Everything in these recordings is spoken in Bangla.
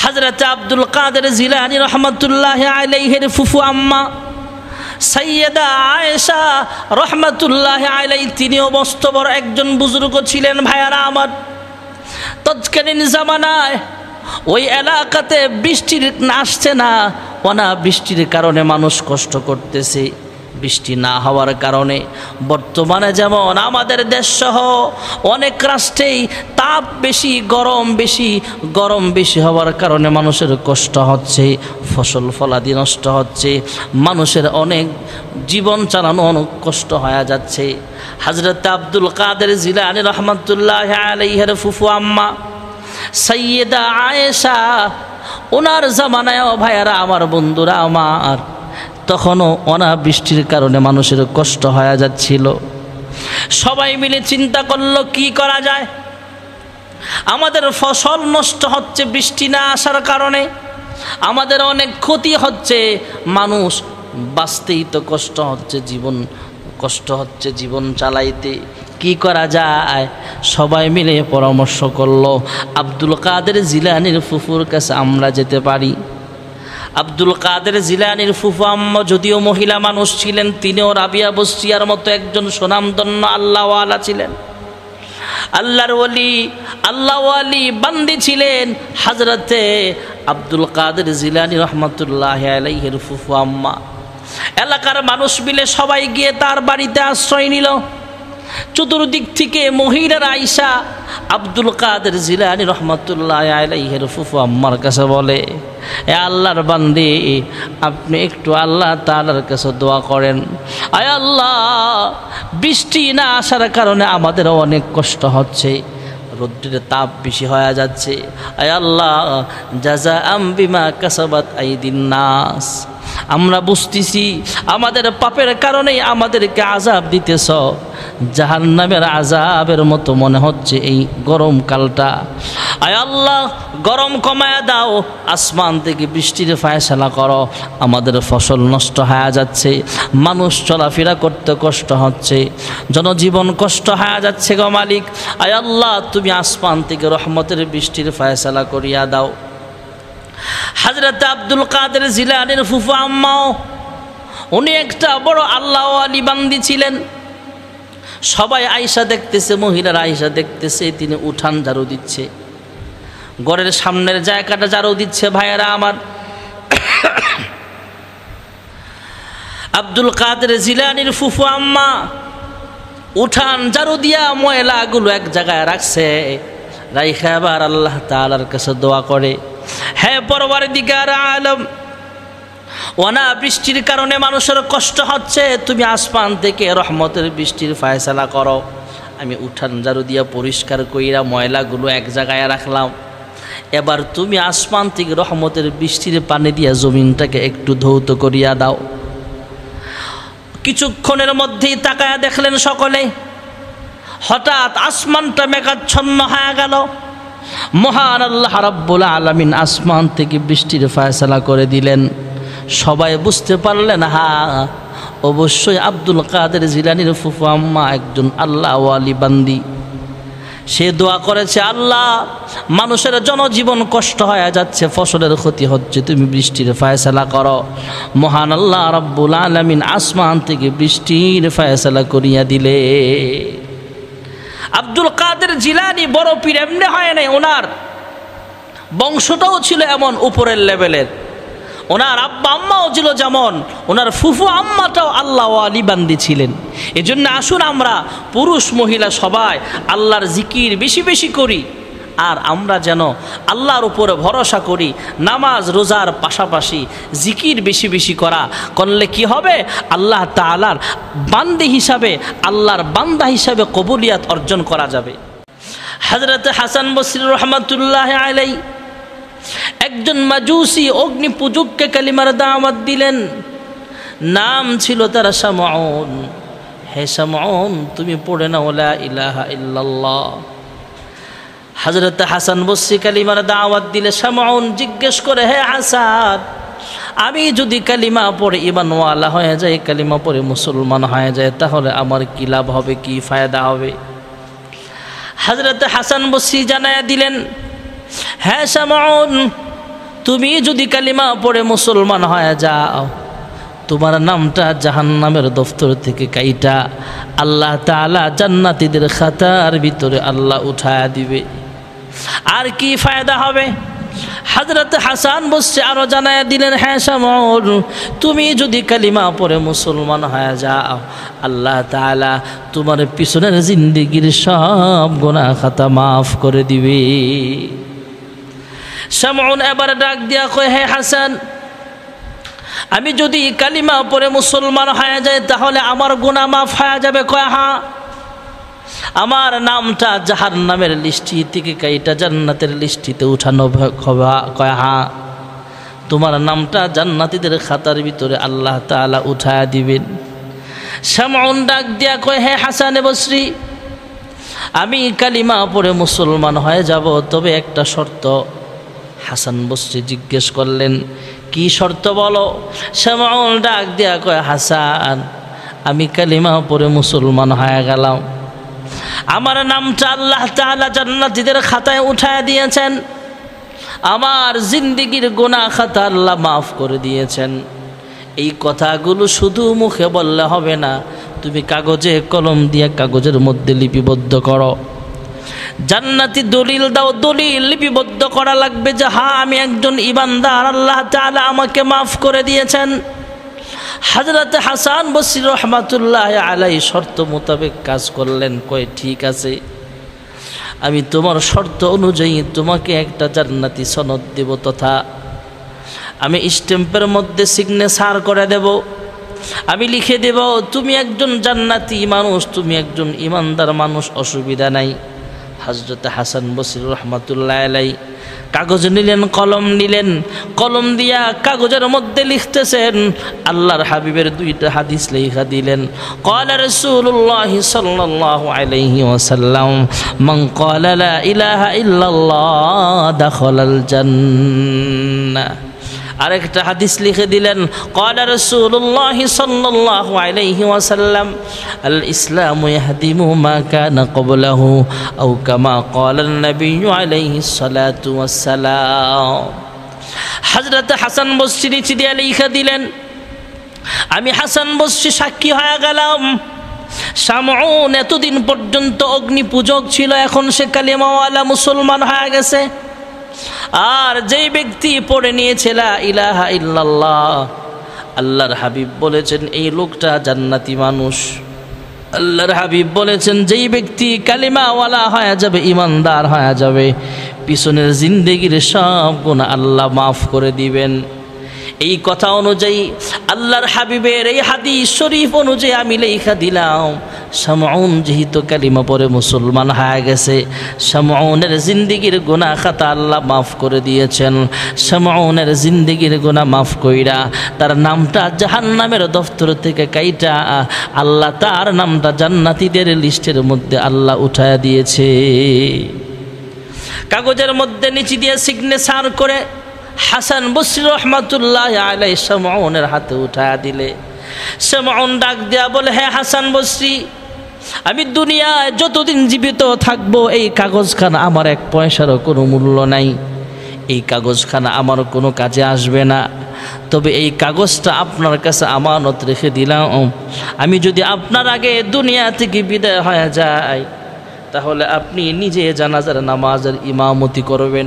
হজরত আব্দুল কাদের জিলানি রহমতুল্লাহ আলাইহের ফুফু আম্মা সৈয়দা আয়েশা রহমতুল্লাহ আলাই তিনি অবস্তবর একজন বুজুর্গ ছিলেন ভাইয়ারা আমার তৎকালীন জামানায় ওই এলাকাতে বৃষ্টির আসছে না অনা বৃষ্টির কারণে মানুষ কষ্ট করতেছে বৃষ্টি না হওয়ার কারণে বর্তমানে যেমন আমাদের দেশসহ অনেক রাষ্ট্রেই তাপ বেশি গরম বেশি গরম বেশি হওয়ার কারণে মানুষের কষ্ট হচ্ছে ফসল ফলাদি নষ্ট হচ্ছে মানুষের অনেক জীবন চালানো অনেক কষ্ট হয়ে যাচ্ছে হাজরত আব্দুল কাদের জিলানি রহমতুল্লাহ আলহের ফুফু আম্মা সৈয়দা আয়েশা ওনার জামানায় ভাইয়ারা আমার বন্ধুরা আমার তখনও অনাবৃষ্টির কারণে মানুষের কষ্ট হয়ে যাচ্ছিল সবাই মিলে চিন্তা করলো কি করা যায় আমাদের ফসল নষ্ট হচ্ছে বৃষ্টি না আসার কারণে আমাদের অনেক ক্ষতি হচ্ছে মানুষ বাঁচতেই তো কষ্ট হচ্ছে জীবন কষ্ট হচ্ছে জীবন চালাইতে কি করা যায় সবাই মিলে পরামর্শ করলো আব্দুল কাদের জিলানির ফুফুর কাছে আমরা যেতে পারি আব্দুল কাদের জিলানির ফুফাম্ম যদিও মহিলা মানুষ ছিলেন তিনিও রাবিয়া বসিয়ার মতো একজন সুনামধন্য আল্লাহওয়ালা ছিলেন আল্লাহর ওলি আল্লাহ আলি বান্দি ছিলেন হাজরতে আব্দুল কাদের জিলানি রহমতুল্লাহ আলাইহের ফুফু আম্মা এলাকার মানুষ মিলে সবাই গিয়ে তার বাড়িতে আশ্রয় নিল চতুর্দিক থেকে মহিলার আইসা আব্দুল কাদের জিলানি রহমতুল্লাহ আলাইহের ফুফু আম্মার কাছে বলে এ আল্লাহর বান্দি আপনি একটু আল্লাহ তালার কাছে দোয়া করেন আয় আল্লাহ বৃষ্টি না আসার কারণে আমাদের অনেক কষ্ট হচ্ছে রোদ্রের তাপ বেশি হয়ে যাচ্ছে আয় আল্লাহ যা যা আম্বিমা কাসাবাত দিন নাস আমরা বুঝতেছি আমাদের পাপের কারণেই আমাদেরকে আজাব দিতেছ জাহান নামের আজাবের মতো মনে হচ্ছে এই গরমকালটা আয় আল্লাহ গরম কমায়া দাও আসমান থেকে বৃষ্টির ফায়সালা করো আমাদের ফসল নষ্ট হয়ে যাচ্ছে মানুষ চলাফেরা করতে কষ্ট হচ্ছে জনজীবন কষ্ট হয়ে যাচ্ছে গো মালিক আয় আল্লাহ তুমি আসমান থেকে রহমতের বৃষ্টির ফায়সালা করিয়া দাও হাজরত আব্দুল কাদের জিলানের ফুফা আম্মাও উনি একটা বড় আল্লাহ আলী বান্দি ছিলেন সবাই আয়সা দেখতেছে মহিলার আয়সা দেখতেছে তিনি উঠান ঝাড়ু দিচ্ছে ঘরের সামনের জায়গাটা ঝাড়ু দিচ্ছে ভাইয়েরা আমার আব্দুল কাদের জিলানির ফুফু আম্মা উঠান ঝাড়ু দিয়া ময়লাগুলো এক জায়গায় রাখছে রাইখা আবার আল্লাহ তালার কাছে দোয়া করে হ্যাঁ পরবার আর আলম বৃষ্টির কারণে মানুষের কষ্ট হচ্ছে তুমি আসমান থেকে রহমতের বৃষ্টির ফায়সালা করো আমি উঠান জারু দিয়া পরিষ্কার কইরা ময়লাগুলো এক জায়গায় রাখলাম এবার তুমি আসমান থেকে রহমতের বৃষ্টির পানি দিয়া জমিনটাকে একটু ধৌত করিয়া দাও কিছুক্ষণের মধ্যেই তাকায়া দেখলেন সকলে হঠাৎ আসমানটা মেঘাচ্ছন্ন হয়ে গেল মহান আল্লাহ রাব্বুল আলমিন আসমান থেকে বৃষ্টির ফায়সালা করে দিলেন সবাই বুঝতে পারলেন হা অবশ্যই আব্দুল কাদের জিলানির ফুফু আম্মা একজন আল্লাহ আলী বান্দি সে দোয়া করেছে আল্লাহ মানুষের জনজীবন কষ্ট হয়ে যাচ্ছে ফসলের ক্ষতি হচ্ছে তুমি বৃষ্টির ফায়সালা করো মহান আল্লাহ রব্বুল আলমিন আসমান থেকে বৃষ্টির ফায়সালা করিয়া দিলে আব্দুল কাদের জিলানি বড় পীর এমনি হয় নাই ওনার বংশটাও ছিল এমন উপরের লেভেলের ওনার আব্বা আম্মাও ছিল যেমন ওনার ফুফু আম্মাটাও আল্লাহ আলিবান্দি ছিলেন এজন্য আসুন আমরা পুরুষ মহিলা সবাই আল্লাহর জিকির বেশি বেশি করি আর আমরা যেন আল্লাহর উপরে ভরসা করি নামাজ রোজার পাশাপাশি জিকির বেশি বেশি করা করলে কি হবে আল্লাহ তালার বান্দি হিসাবে আল্লাহর বান্দা হিসাবে কবুলিয়াত অর্জন করা যাবে হজরত হাসান বসির রহমতুল্লাহ আলাই একজন মাজুসি অগ্নি পুজুককে কালিমার দাওয়াত দিলেন নাম ছিল তার সামন হে সামন তুমি পড়ে না ওলা ইলাহা ইল্লাল্লাহ হজরত হাসান বসি কালিমার দাওয়াত দিলে শ্যামাউন জিজ্ঞেস করে হে আসাদ আমি যদি কালিমা পড়ে ইমানওয়ালা হয়ে যায় কালিমা পড়ে মুসলমান হয়ে যায় তাহলে আমার কী লাভ হবে কি ফায়দা হবে হজরত হাসান বসি জানায় দিলেন হ্যাঁ শ্যামাউন তুমি যদি কালিমা পড়ে মুসলমান হয়ে যাও তোমার নামটা জাহান্নামের দফতর থেকে কাইটা আল্লাহ তালা জান্নাতিদের খাতার ভিতরে আল্লাহ উঠায়া দিবে আর কি ফায়দা হবে হাজরত হাসান বসছে আরো জানায় দিলেন হ্যাঁ সামর তুমি যদি কালিমা পরে মুসলমান হয়ে যাও আল্লাহ তালা তোমার পিছনের জিন্দিগির সব গোনা খাতা মাফ করে দিবে সামন এবার ডাক দিয়া কয় হ্যাঁ হাসান আমি যদি কালিমা পরে মুসলমান হয়ে যায় তাহলে আমার গোনা মাফ হয়ে যাবে কয় হ্যাঁ আমার নামটা জাহার নামের লিস্টি থেকে কাইটা জান্নাতের লিষ্টিতে উঠানো কয় হা তোমার নামটা জান্নাতিদের খাতার ভিতরে আল্লাহ তালা উঠায় দিবেন শ্যামন ডাক দিয়া কয় হে হাসানে বশ্রী আমি কালিমা পরে মুসলমান হয়ে যাব তবে একটা শর্ত হাসান বসরি জিজ্ঞেস করলেন কি শর্ত বলো শ্যামল ডাক দিয়া কয় হাসান আমি কালিমা পরে মুসলমান হয়ে গেলাম আমার নামটা আল্লাহ তালা জান্নাতিদের খাতায় উঠায় দিয়েছেন আমার জিন্দিগির গোনা খাতা আল্লাহ মাফ করে দিয়েছেন এই কথাগুলো শুধু মুখে বললে হবে না তুমি কাগজে কলম দিয়ে কাগজের মধ্যে লিপিবদ্ধ করো জান্নাতি দলিল দাও দলিল লিপিবদ্ধ করা লাগবে যে হা হ্যাঁ, আমি একজন ইমানদার আল্লাহ তালা আমাকে মাফ করে দিয়েছেন হাজরাতে হাসান বসির রহমাতুল্লাহ আলাই শর্ত মোতাবেক কাজ করলেন কয়ে ঠিক আছে আমি তোমার শর্ত অনুযায়ী তোমাকে একটা জান্নাতি সনদ দেব তথা আমি স্ট্যাম্পের মধ্যে সিগনেচার করে দেব আমি লিখে দেব তুমি একজন জান্নাতি মানুষ তুমি একজন ইমানদার মানুষ অসুবিধা নাই হজরত হাসান বসির রহমতুল্লাহ আলাই কাগজ নিলেন কলম নিলেন কলম দিয়া কাগজের মধ্যে লিখতেছেন আল্লাহর হাবিবের দুইটা হাদিস লেখা দিলেন কলার সুল্লাহি সাল্লাহ আলাইহি ওসাল্লাম মং কলা ইলাহা ইল্লাল্লাহ দখলাল জন্না আরেকটা হাদিস লিখে দিলেন কলা রসুল্লাহ সাল্লাহ আলাইহি ওয়াসাল্লাম আল ইসলাম ইয়াহদিমু মা কানা কবলাহু আও কামা ক্বালান নবী আলাইহি সালাতু ওয়াসালাম হযরত হাসান বসরি চিদি লিখে দিলেন আমি হাসান বসরি সাক্ষী হয়ে গেলাম সামউন এতদিন পর্যন্ত অগ্নি পূজক ছিল এখন সে কালিমাওয়ালা মুসলমান হয়ে গেছে আর যেই ব্যক্তি পড়ে নিয়েছিলা ইলাহা ইল্লাল্লাহ আল্লাহর হাবিব বলেছেন এই লোকটা জান্নাতি মানুষ আল্লাহর হাবিব বলেছেন যেই ব্যক্তি কালিমাওয়ালা হয়ে যাবে ইমানদার হয়ে যাবে পিছনের জিন্দেগির সব গুণ আল্লাহ মাফ করে দিবেন এই কথা অনুযায়ী আল্লাহর হাবিবের এই হাদি শরীফ অনুযায়ী আমি লেখা দিলাম সামাউন যেহেতু কালিমা পরে মুসলমান হায়া গেছে সামাউনের জিন্দিগির গুণা খাতা আল্লাহ মাফ করে দিয়েছেন সামাউনের জিন্দিগির গুণা মাফ কইরা তার নামটা জাহান্নামের দফতর থেকে কাইটা আল্লাহ তার নামটা জান্নাতিদের লিস্টের মধ্যে আল্লাহ উঠায় দিয়েছে কাগজের মধ্যে নিচে দিয়ে সিগনেচার করে হাসান বসির রহমাতুল্লাহ আলাই শ্যামনের হাতে উঠা দিলে সেমন ডাক দেয়া বলে হ্যাঁ হাসান বসি আমি দুনিয়ায় যতদিন জীবিত থাকবো এই কাগজখানা আমার এক পয়সারও কোনো মূল্য নাই এই কাগজখানা আমার কোনো কাজে আসবে না তবে এই কাগজটা আপনার কাছে আমানত রেখে দিলাম আমি যদি আপনার আগে দুনিয়া থেকে বিদায় হয়ে যায় তাহলে আপনি নিজে জানাজার নামাজের ইমামতি করবেন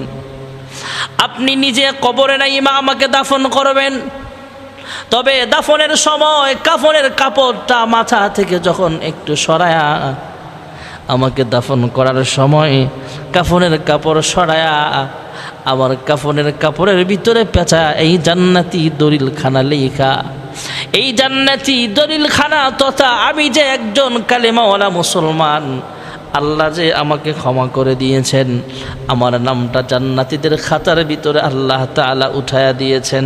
আপনি নিজে কবরে না ইমা আমাকে দাফন করবেন তবে দাফনের সময় কাফনের কাপড়টা মাথা থেকে যখন একটু সরায়া আমাকে দাফন করার সময় কাফনের কাপড় সরায়া আমার কাফনের কাপড়ের ভিতরে পেঁচা এই জান্নাতি দরিল খানা লেখা এই জান্নাতি দরিল খানা তথা আমি যে একজন কালেমাওয়ালা মুসলমান আল্লাহ যে আমাকে ক্ষমা করে দিয়েছেন আমার নামটা জান্নাতিদের খাতার ভিতরে আল্লাহ তালা উঠাইয়া দিয়েছেন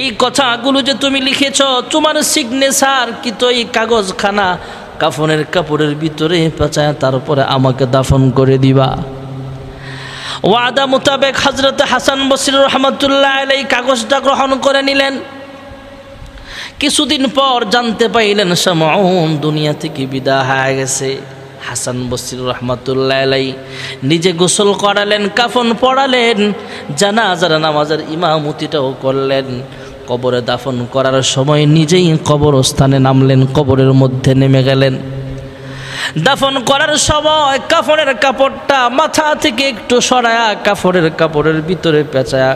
এই কথাগুলো যে তুমি লিখেছ তোমার সিগনেচার কি তো এই কাগজখানা কাফনের কাপড়ের ভিতরে পেঁচায় তারপরে আমাকে দাফন করে দিবা ওয়াদা মোতাবেক হজরত হাসান বসির রহমতুল্লাহ এই কাগজটা গ্রহণ করে নিলেন কিছুদিন পর জানতে পাইলেন সমন দুনিয়া থেকে বিদা হয়ে গেছে হাসান বসির রহমতুল্লাহ নিজে গোসল করালেন কাফন পড়ালেন জানাজার নামাজের ইমামতিটাও করলেন কবরে দাফন করার সময় নিজেই কবরস্থানে নামলেন কবরের মধ্যে নেমে গেলেন দাফন করার সময় কাফনের কাপড়টা মাথা থেকে একটু সরায়া কাফনের কাপড়ের ভিতরে পেঁচায়া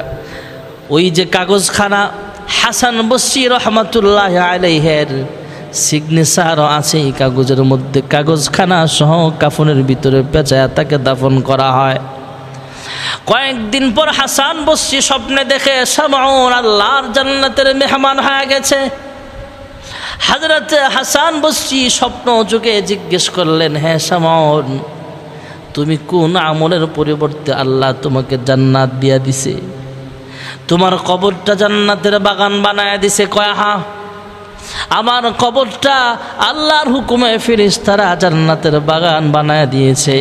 ওই যে কাগজখানা হাসান বসি রহমতুল্লাহ আলাইহের সিগনেচারও আছে এই কাগজের মধ্যে কাগজখানা সহ কাফনের ভিতরে পেঁচায় তাকে দাফন করা হয় কয়েকদিন পর হাসান বসছি স্বপ্নে দেখে সামাউন আল্লাহর জান্নাতের মেহমান হয়ে গেছে হাজরত হাসান বসছি স্বপ্ন যুগে জিজ্ঞেস করলেন হ্যাঁ সামাউন তুমি কোন আমলের পরিবর্তে আল্লাহ তোমাকে জান্নাত দিয়া দিছে তোমার কবরটা জান্নাতের বাগান বানায় দিছে কয়া হা আমার কবরটা আল্লাহর হুকুমে তারা জান্নাতের বাগান বানায় দিয়েছে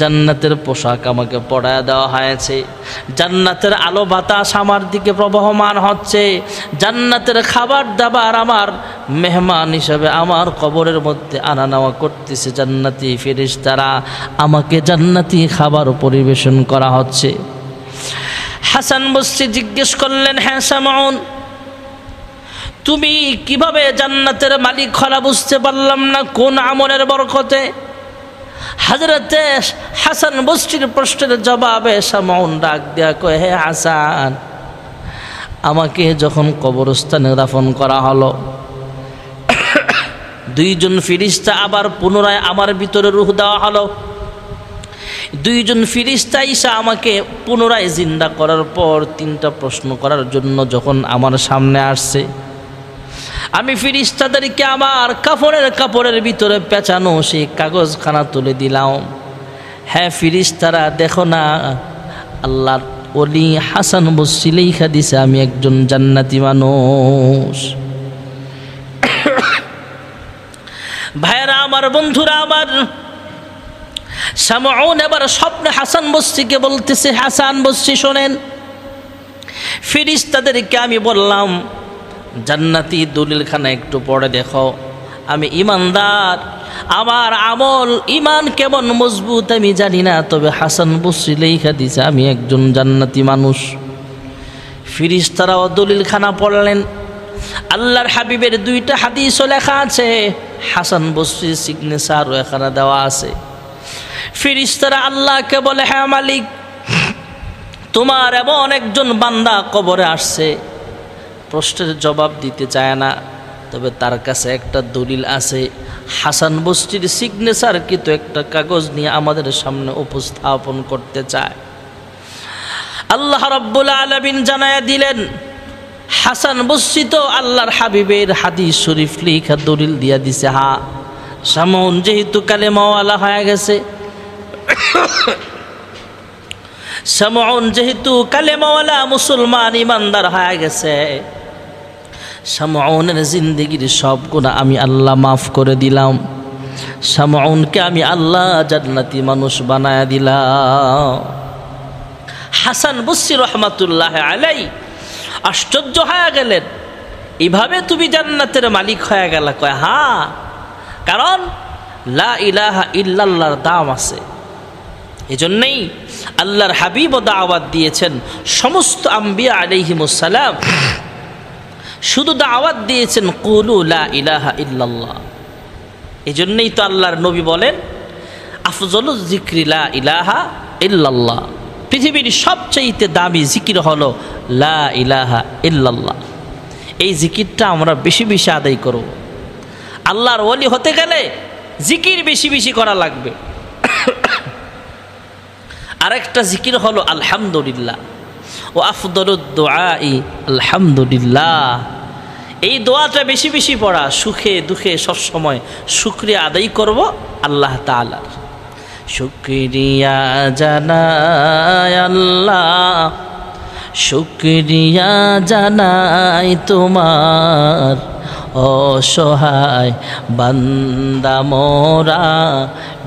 জান্নাতের পোশাক আমাকে পড়ায় দেওয়া হয়েছে জান্নাতের আলো বাতাস আমার দিকে প্রবহমান হচ্ছে জান্নাতের খাবার দাবার আমার মেহমান হিসাবে আমার কবরের মধ্যে আনা নেওয়া করতেছে জান্নাতি ফিরিস তারা আমাকে জান্নাতি খাবার পরিবেশন করা হচ্ছে হাসান বসছে জিজ্ঞেস করলেন হ্যাঁ সামাউন তুমি কিভাবে জান্নাতের মালিক খরা বুঝতে পারলাম না কোন আমলের বরকতে হাজরতে হাসান বস্তির প্রশ্নের জবাবে সামাউন ডাক দেয়া কয়ে হে হাসান আমাকে যখন কবরস্থানে দাফন করা হলো দুইজন ফিরিস্তা আবার পুনরায় আমার ভিতরে রুহ দেওয়া হলো দুইজন ফিরিস্তা ইসা আমাকে পুনরায় জিন্দা করার পর তিনটা প্রশ্ন করার জন্য যখন আমার সামনে আসছে আমি ফিরিস্তাদেরকে আমার কাপড়ের কাপড়ের ভিতরে পেঁচানো সেই কাগজখানা তুলে দিলাম হ্যাঁ ফিরিস্তারা দেখো না আল্লাহ অলি হাসান বসিলেইখা দিছে আমি একজন জান্নাতি মানুষ ভাইরা আমার বন্ধুরা আমার সামউন এবার স্বপ্নে হাসান বস্তিকে বলতেছে হাসান বস্তি শোনেন তাদেরকে আমি বললাম জান্নাতি খানা একটু পড়ে দেখো আমি ইমানদার আমার আমল ইমান কেমন মজবুত আমি জানি না তবে হাসান বসরি লেখা দিছে আমি একজন জান্নাতি মানুষ ফিরিস্তারাও খানা পড়লেন আল্লাহর হাবিবের দুইটা হাদিসও লেখা আছে হাসান বসরির সিগনেচার এখানে দেওয়া আছে ফিরিস্তারা আল্লাহকে বলে হ্যাঁ মালিক তোমার এমন একজন বান্দা কবরে আসছে প্রশ্নের জবাব দিতে চায় না তবে তার কাছে একটা দলিল আছে হাসান বস্তির সিগনেচার কিন্তু একটা কাগজ নিয়ে আমাদের সামনে উপস্থাপন করতে চায় আল্লাহ রব্বুল আলমিন জানায় দিলেন হাসান বস্তি তো আল্লাহর হাবিবের হাদি শরীফ লিখা দলিল দিয়া দিছে হা সামন যেহেতু কালেমাওয়ালা হয়ে গেছে সামন যেহেতু কালেমাওয়ালা মুসলমান ইমানদার হয়ে গেছে সামাউনের জিন্দগির সব গুণা আমি আল্লাহ মাফ করে দিলাম সামাউনকে আমি আল্লাহ জান্নাতি মানুষ বানায় দিলাম হাসান বসির রহমাতুল্লাহ আলাই আশ্চর্য হয়ে গেলেন এভাবে তুমি জান্নাতের মালিক হয়ে গেল কয় হ্যাঁ কারণ লা ইলাহা ইল্লাল্লাহর দাম আছে এজন্যই আল্লাহর হাবিব দাওয়াত দিয়েছেন সমস্ত আম্বিয়া আলিহিমুসালাম শুধু দাওয়াত দিয়েছেন কুলু লা ইলাহা ইল্লাল্লাহ এজন্যই তো আল্লাহর নবী বলেন আফজল জিক্রি লা ইলাহা ইল্লাল্লাহ পৃথিবীর সবচেয়ে দামি জিকির হল লা ইলাহা ইল্লাল্লাহ এই জিকিরটা আমরা বেশি বেশি আদায় করব আল্লাহর ওলি হতে গেলে জিকির বেশি বেশি করা লাগবে আরেকটা জিকির হলো আলহামদুলিল্লাহ ও আফদরুদ্দোয়া আলহামদুলিল্লাহ এই দোয়াটা বেশি বেশি পড়া সুখে দুঃখে সবসময় শুক্রিয়া আদায় করব আল্লাহ তালার শুক্রিয়া জানায় আল্লাহ শুক্রিয়া জানাই তোমার অসহায় বান্দা মোরা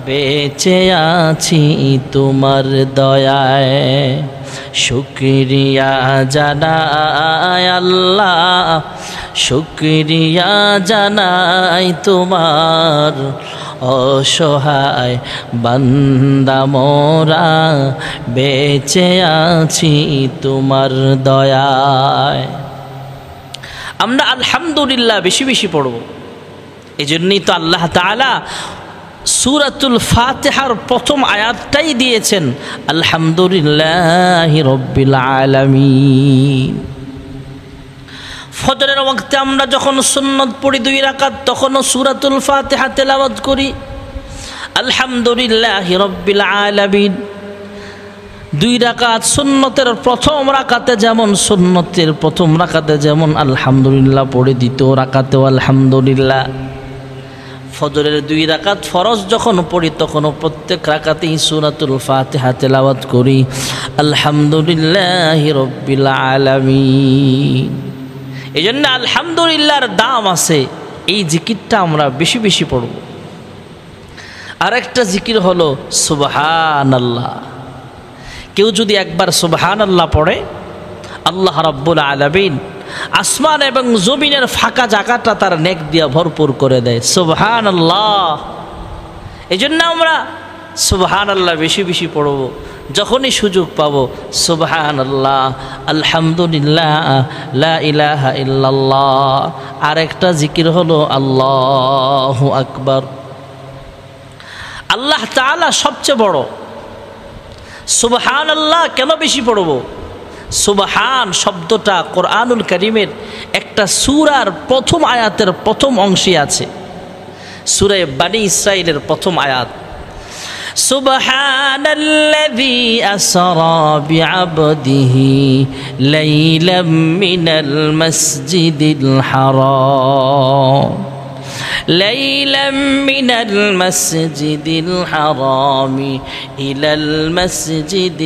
বেঁচে আছি তোমার দয়ায় শুক্রিয়া জানায় আল্লাহ শুক্রিয়া জানাই তোমার অসহায় বান্দা মোরা বেঁচে আছি তোমার দয়ায় আমরা আলহামদুলিল্লাহ বেশি বেশি পড়ব এই জন্যই তো আল্লাহ তালা সুরাতুল ফাতেহার প্রথম আয়াতটাই দিয়েছেন আলহামদুলিল্লাহ রব্বিল আলমী ফজরের ওয়াক্তে আমরা যখন সুন্নত পড়ি দুই রাকাত তখনও সুরাতুল ফাতেহা তেলাওয়াত করি আলহামদুলিল্লাহ রব্বিল আলামিন দুই রাকাত সুন্নতের প্রথম রাকাতে যেমন সুন্নতের প্রথম রাকাতে যেমন আলহামদুলিল্লাহ পড়ে দ্বিতীয় রাকাতেও আলহামদুলিল্লাহ ফজরের দুই রাকাত ফরজ যখন পড়ি তখনও প্রত্যেক রাকাতেই সুরাতুল ফাতিহা তেলাওয়াত করি আলহামদুলিল্লাহ রব্বিল আলামিন এই জন্য আলহামদুলিল্লাহর দাম আছে এই জিকিরটা আমরা বেশি বেশি পড়ব আরেকটা জিকির হল সুবহান আল্লাহ কেউ যদি একবার সুবহান আল্লাহ পড়ে আল্লাহ রব্বুল আলবিন আসমান এবং জমিনের ফাঁকা জাগাটা তার নেক দিয়া ভরপুর করে দেয় সুবহান আল্লাহ এই জন্য আমরা সুবহান আল্লাহ বেশি বেশি পড়ব যখনই সুযোগ পাব সুবহান আল্লাহ আলহামদুলিল্লাহ ইলাহা ইল্লাল্লাহ আরেকটা জিকির হলো আল্লাহ আকবর আল্লাহ তালা সবচেয়ে বড় সুবহান আল্লাহ কেন বেশি পড়ব সুবহান শব্দটা কোরআনুল করিমের একটা সুরার প্রথম আয়াতের প্রথম অংশে আছে সুরে বানি ইসরায়েলের প্রথম আয়াত سبحان الذي أسرى بعبده ليلا من المسجد الحرام ليلا من المسجد الحرام إلى المسجد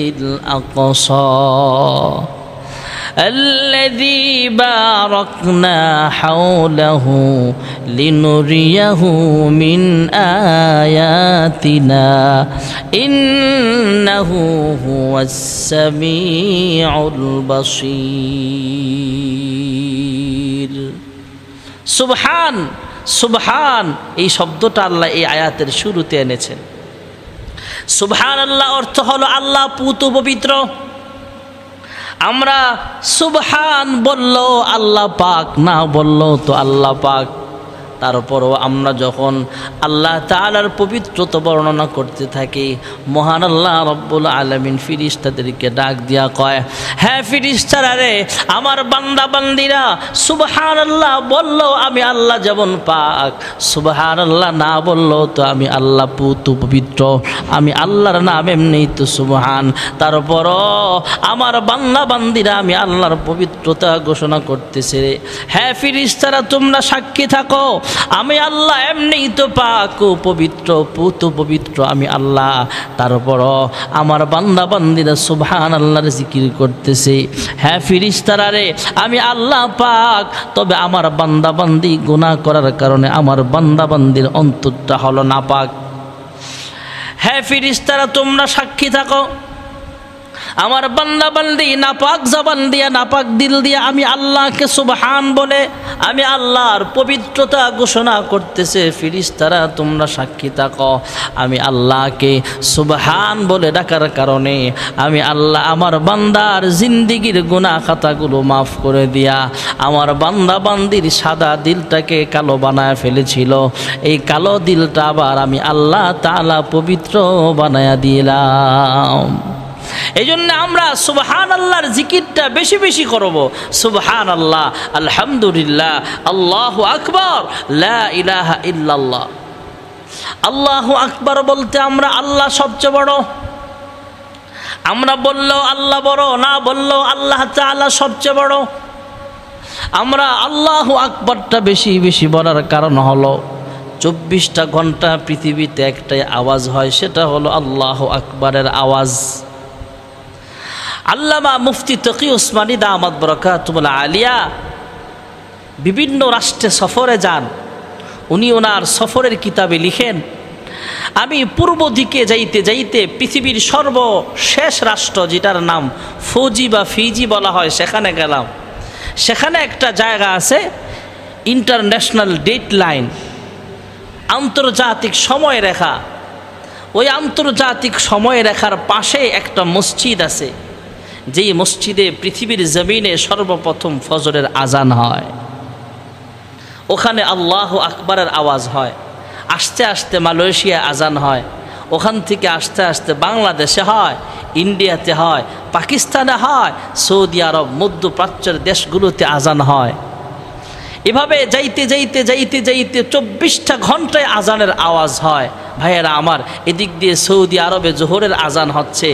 الأقصى الذي باركنا حوله لنريه من آيات آياتنا إنه هو السميع البصير সুবহান সুবহান এই শব্দটা আল্লাহ এই আয়াতের শুরুতে এনেছেন সুবহান আল্লাহ অর্থ হলো আল্লাহ পুত পবিত্র আমরা সুবহান বললো আল্লাহ পাক না বললো তো আল্লাহ পাক তারপরও আমরা যখন আল্লাহ তালার পবিত্রতা বর্ণনা করতে থাকি মহান আল্লাহ রব্বুল আলমিন ফিরিস্তাদেরকে ডাক দিয়া কয় হ্যাঁ ফিরিস্তারা রে আমার বান্দা বান্দিরা সুবহান আল্লাহ বললো আমি আল্লাহ যেমন পাক সুবহান আল্লাহ না বললো তো আমি আল্লাহ পুতু পবিত্র আমি আল্লাহর নাম এমনি তো সুবহান তারপর আমার বান্দা বান্দিরা আমি আল্লাহর পবিত্রতা ঘোষণা করতেছে রে হ্যাঁ ফিরিস্তারা তোমরা সাক্ষী থাকো আমি আল্লাহ এমনিই তো পাক ও পবিত্র পুত পবিত্র আমি আল্লাহ তারপর আমার বান্দা বান্দিরা সুবহান আল্লাহর জিকির করতেছে হ্যাঁ ফিরিস রে আমি আল্লাহ পাক তবে আমার বান্দা বান্দি গুণা করার কারণে আমার বান্দা বান্দির অন্তরটা হলো না পাক হ্যাঁ ফিরিস তোমরা সাক্ষী থাকো আমার বান্দা বান্দি নাপাক জবান দিয়া নাপাক দিল দিয়া আমি আল্লাহকে সুবহান বলে আমি আল্লাহর পবিত্রতা ঘোষণা করতেছে ফিরিস্তারা তোমরা সাক্ষী থাকো আমি আল্লাহকে সুবহান বলে ডাকার কারণে আমি আল্লাহ আমার বান্দার জিন্দিগির গুণা খাতাগুলো মাফ করে দিয়া আমার বান্দা বান্দির সাদা দিলটাকে কালো বানায় ফেলেছিল এই কালো দিলটা আবার আমি আল্লাহ তালা পবিত্র বানায়া দিলাম এই জন্য আমরা সুবহান আল্লাহর জিকিরটা বেশি বেশি করব সুবহান আল্লাহ আলহামদুলিল্লাহ আল্লাহ আকবর ইলাহা ইল্লাল্লাহ আল্লাহ আকবর বলতে আমরা আল্লাহ সবচেয়ে বড় আমরা বললেও আল্লাহ বড় না বললেও আল্লাহ আল্লাহ সবচেয়ে বড় আমরা আল্লাহ আকবরটা বেশি বেশি বলার কারণ হলো চব্বিশটা ঘন্টা পৃথিবীতে একটাই আওয়াজ হয় সেটা হলো আল্লাহ আকবরের আওয়াজ আল্লামা মুফতি তকি উসমানী দামাদ বরকাতুল আলিয়া বিভিন্ন রাষ্ট্রে সফরে যান উনি ওনার সফরের কিতাবে লিখেন আমি পূর্ব দিকে যাইতে যাইতে পৃথিবীর সর্বশেষ রাষ্ট্র যেটার নাম ফৌজি বা ফিজি বলা হয় সেখানে গেলাম সেখানে একটা জায়গা আছে ইন্টারন্যাশনাল ডেট লাইন আন্তর্জাতিক সময় রেখা ওই আন্তর্জাতিক সময় রেখার পাশে একটা মসজিদ আছে যেই মসজিদে পৃথিবীর জমিনে সর্বপ্রথম ফজরের আজান হয় ওখানে আল্লাহ আকবরের আওয়াজ হয় আস্তে আস্তে মালয়েশিয়া আজান হয় ওখান থেকে আস্তে আস্তে বাংলাদেশে হয় ইন্ডিয়াতে হয় পাকিস্তানে হয় সৌদি আরব মধ্যপ্রাচ্যের দেশগুলোতে আজান হয় এভাবে যাইতে যাইতে যাইতে যাইতে চব্বিশটা ঘন্টায় আজানের আওয়াজ হয় ভাইয়েরা আমার এদিক দিয়ে সৌদি আরবে জোহরের আজান হচ্ছে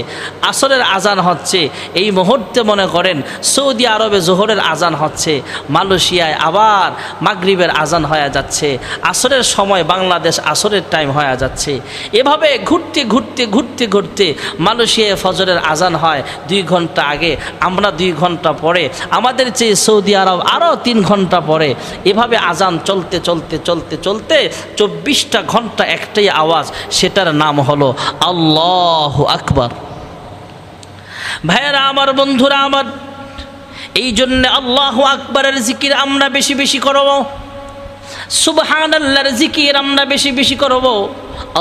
আসরের আজান হচ্ছে এই মুহূর্তে মনে করেন সৌদি আরবে জোহরের আজান হচ্ছে মালয়েশিয়ায় আবার মাগরীবের আজান হয়ে যাচ্ছে আসরের সময় বাংলাদেশ আসরের টাইম হয়ে যাচ্ছে এভাবে ঘুরতে ঘুরতে ঘুরতে ঘুরতে মালয়েশিয়ায় ফজরের আজান হয় দুই ঘন্টা আগে আমরা দুই ঘন্টা পরে আমাদের চেয়ে সৌদি আরব আরও তিন ঘন্টা পরে এভাবে আজান চলতে চলতে চলতে চলতে চব্বিশটা ঘন্টা একটাই আওয়াজ আওয়াজ সেটার নাম হলো আল্লাহ আকবর ভাইয়েরা আমার বন্ধুরা আমার এই জন্য আল্লাহ আকবরের জিকির আমরা বেশি বেশি করব সুবহান আল্লাহর জিকির আমরা বেশি বেশি করব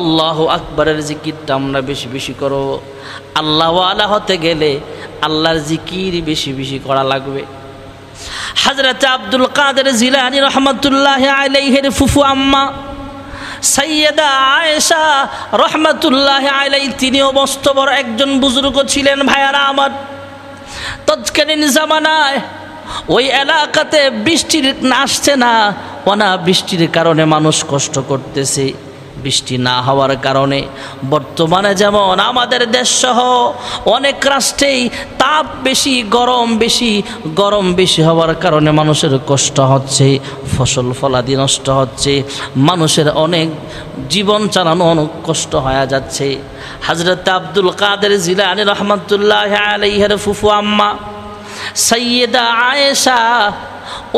আল্লাহ আকবরের জিকিরটা আমরা বেশি বেশি করব আল্লাহ আল্লাহ হতে গেলে আল্লাহর জিকির বেশি বেশি করা লাগবে হাজরত আব্দুল কাদের জিলানি রহমতুল্লাহ আলাইহের ফুফু আম্মা সৈয়দা আয়েশা রহমাতুল্লাহ আলাই তিনিও মস্ত বড় একজন বুজুর্গ ছিলেন ভাইয়ারা আমার তৎকালীন জামানায় ওই এলাকাতে বৃষ্টির আসছে না অনা বৃষ্টির কারণে মানুষ কষ্ট করতেছে বৃষ্টি না হওয়ার কারণে বর্তমানে যেমন আমাদের দেশসহ অনেক রাষ্ট্রেই তাপ বেশি গরম বেশি গরম বেশি হওয়ার কারণে মানুষের কষ্ট হচ্ছে ফসল ফলাদি নষ্ট হচ্ছে মানুষের অনেক জীবন চালানো অনেক কষ্ট হয়ে যাচ্ছে হাজরত আব্দুল কাদের জিলানি রহমতুল্লাহ আলহের ফুফু আম্মা সৈয়দা আয়েশা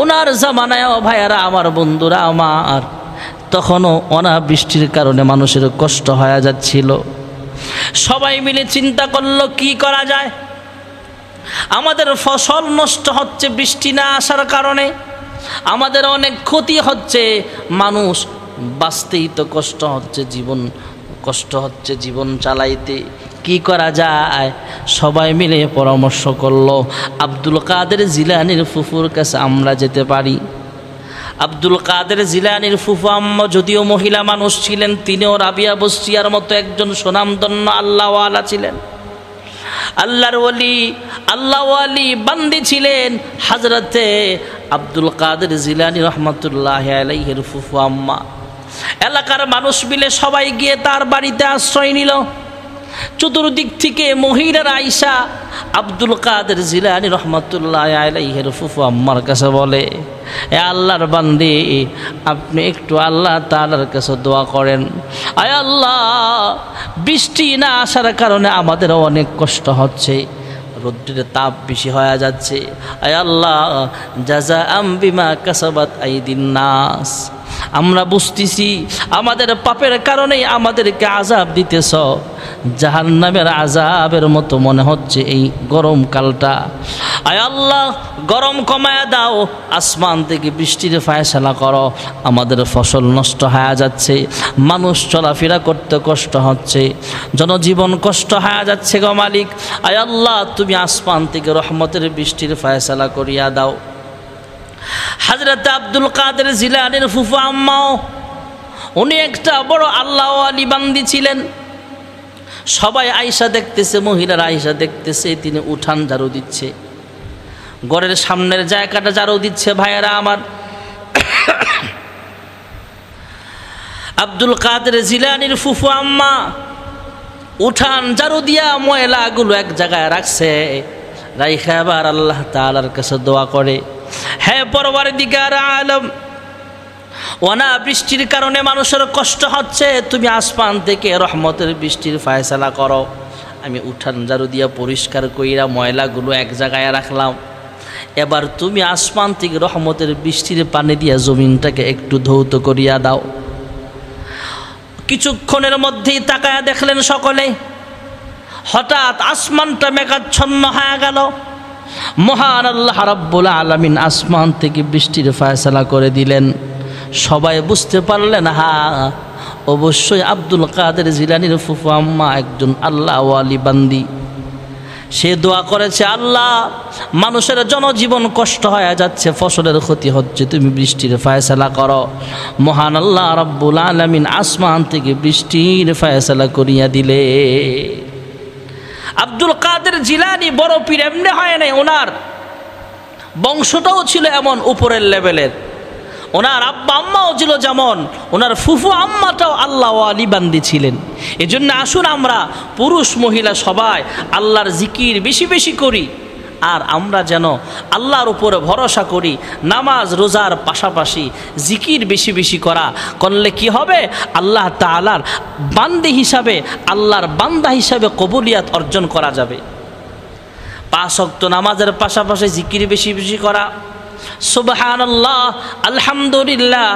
ওনার জামানায় ভাইয়ারা আমার বন্ধুরা আমার তখনও অনাবৃষ্টির কারণে মানুষের কষ্ট হয়ে যাচ্ছিল সবাই মিলে চিন্তা করলো কি করা যায় আমাদের ফসল নষ্ট হচ্ছে বৃষ্টি না আসার কারণে আমাদের অনেক ক্ষতি হচ্ছে মানুষ বাঁচতেই তো কষ্ট হচ্ছে জীবন কষ্ট হচ্ছে জীবন চালাইতে কি করা যায় সবাই মিলে পরামর্শ করলো আব্দুল কাদের জিলানির ফুফুর কাছে আমরা যেতে পারি আব্দুল কাদের জিলানির ফুফাম্মা যদিও মহিলা মানুষ ছিলেন তিনিও রাবিয়া বসিয়ার মতো একজন সুনামধন্য আল্লাহওয়ালা ছিলেন আল্লাহর ওলি আল্লাহ আলী বান্দি ছিলেন হাজরতে আব্দুল কাদের জিলানি রহমতুল্লাহ আলাইহের ফুফু আম্মা এলাকার মানুষ মিলে সবাই গিয়ে তার বাড়িতে আশ্রয় নিল চতুর্দিক থেকে মহিলার আইসা আব্দুল কাদের জিলানি রহমতুল্লাহ আলাইহের ফুফু আম্মার কাছে বলে এ আল্লাহর বান্দি আপনি একটু আল্লাহ তালার কাছে দোয়া করেন আয় আল্লাহ বৃষ্টি না আসার কারণে আমাদের অনেক কষ্ট হচ্ছে রোদ্রের তাপ বেশি হয়ে যাচ্ছে আয় আল্লাহ যা যা আম্বিমা কাসাবাত দিন নাস আমরা বুঝতেছি আমাদের পাপের কারণেই আমাদেরকে আজাব দিতেছ জাহান নামের আজাবের মতো মনে হচ্ছে এই গরমকালটা আয় আল্লাহ গরম কমায় দাও আসমান থেকে বৃষ্টির ফায়সালা করো আমাদের ফসল নষ্ট হয়ে যাচ্ছে মানুষ চলাফেরা করতে কষ্ট হচ্ছে জনজীবন কষ্ট হয়ে যাচ্ছে গো মালিক আয় আল্লাহ তুমি আসমান থেকে রহমতের বৃষ্টির ফায়সালা করিয়া দাও হাজরত আব্দুল কাদের জিলানের ফুফা আম্মাও উনি একটা বড় আল্লাহ আলী বান্দি ছিলেন সবাই আয়সা দেখতেছে মহিলার আয়সা দেখতেছে তিনি উঠান ঝাড়ু দিচ্ছে ঘরের সামনের জায়গাটা ঝাড়ু দিচ্ছে ভাইয়েরা আমার আব্দুল কাদের জিলানির ফুফু আম্মা উঠান ঝাড়ু দিয়া ময়লাগুলো এক জায়গায় রাখছে রাইখা আবার আল্লাহ তালার কাছে দোয়া করে হ্যাঁ পরবর্তীকার আলম অনাবৃষ্টির কারণে মানুষের কষ্ট হচ্ছে তুমি আসমান থেকে রহমতের বৃষ্টির ফায়সালা করো আমি উঠান জারু দিয়া পরিষ্কার কইরা ময়লাগুলো এক জায়গায় রাখলাম এবার তুমি আসমান থেকে রহমতের বৃষ্টির পানি দিয়া জমিনটাকে একটু ধৌত করিয়া দাও কিছুক্ষণের মধ্যেই তাকায়া দেখলেন সকলে হঠাৎ আসমানটা মেঘাচ্ছন্ন হয়ে গেল মহান আল্লাহ রাব্বুল আলমিন আসমান থেকে বৃষ্টির ফায়সালা করে দিলেন সবাই বুঝতে পারলেন হা অবশ্যই আব্দুল কাদের জিলানির ফুফু আম্মা একজন আল্লাহ আলি বান্দি সে দোয়া করেছে আল্লাহ মানুষের জনজীবন কষ্ট হয়ে যাচ্ছে ফসলের ক্ষতি হচ্ছে তুমি বৃষ্টির ফায়সালা করো মহান আল্লাহ রব্বুল আলমিন আসমান থেকে বৃষ্টির ফায়সালা করিয়া দিলে আব্দুল কাদের জিলানি বড় পীর এমনি হয় নাই ওনার বংশটাও ছিল এমন উপরের লেভেলের ওনার আব্বা আম্মাও ছিল যেমন ওনার ফুফু আম্মাটাও আল্লাহ আলিবান্দি ছিলেন এজন্য আসুন আমরা পুরুষ মহিলা সবাই আল্লাহর জিকির বেশি বেশি করি আর আমরা যেন আল্লাহর উপরে ভরসা করি নামাজ রোজার পাশাপাশি জিকির বেশি বেশি করা করলে কি হবে আল্লাহ তালার বান্দি হিসাবে আল্লাহর বান্দা হিসাবে কবুলিয়াত অর্জন করা যাবে পাশক্ত নামাজের পাশাপাশি জিকির বেশি বেশি করা সুবহান আল্লাহ আলহামদুলিল্লাহ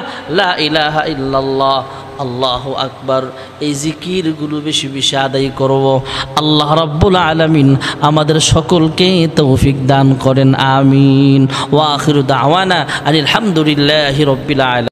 ইলাহা ইল্লাল্লাহ আল্লাহ আকবার এই জিকিরগুলো বেশি বেশি আদায় করব আল্লাহ রব্বুল আলমিন আমাদের সকলকে তৌফিক দান করেন আমিন ওয়াখির দাওয়ানা আলহামদুলিল্লাহ রব্বিল আলম